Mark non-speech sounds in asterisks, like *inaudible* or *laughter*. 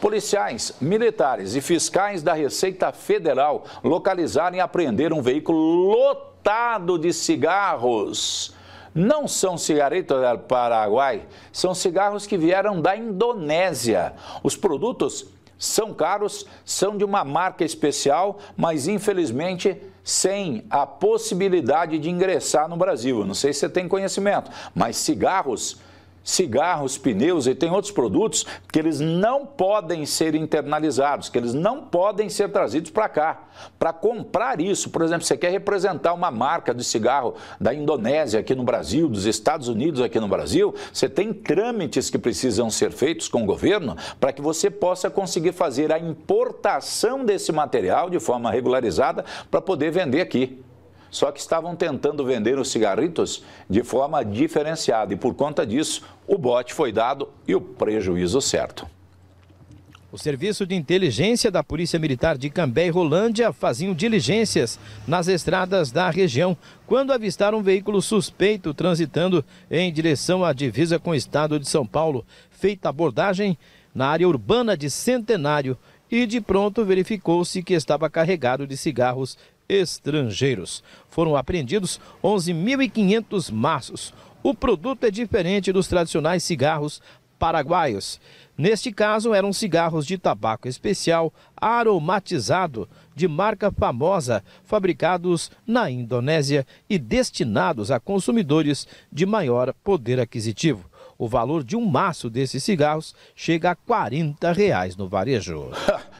Policiais, militares e fiscais da Receita Federal localizaram e apreenderam um veículo lotado de cigarros não são cigarritos do Paraguai, são cigarros que vieram da Indonésia. Os produtos são caros, são de uma marca especial, mas infelizmente sem a possibilidade de ingressar no Brasil. não sei se você tem conhecimento, mas cigarros cigarros, pneus e tem outros produtos que eles não podem ser internalizados, que eles não podem ser trazidos para cá. Para comprar isso, por exemplo, você quer representar uma marca de cigarro da Indonésia aqui no Brasil, dos Estados Unidos aqui no Brasil, você tem trâmites que precisam ser feitos com o governo para que você possa conseguir fazer a importação desse material de forma regularizada para poder vender aqui só que estavam tentando vender os cigarritos de forma diferenciada e, por conta disso, o bote foi dado e o prejuízo certo. O Serviço de Inteligência da Polícia Militar de Cambé e Rolândia faziam diligências nas estradas da região quando avistaram um veículo suspeito transitando em direção à divisa com o estado de São Paulo. Feita abordagem na área urbana de Centenário e de pronto verificou-se que estava carregado de cigarros estrangeiros. Foram apreendidos 11.500 maços. O produto é diferente dos tradicionais cigarros paraguaios. Neste caso, eram cigarros de tabaco especial aromatizado, de marca famosa, fabricados na Indonésia e destinados a consumidores de maior poder aquisitivo o valor de um maço desses cigarros chega a 40 reais no varejo. *laughs*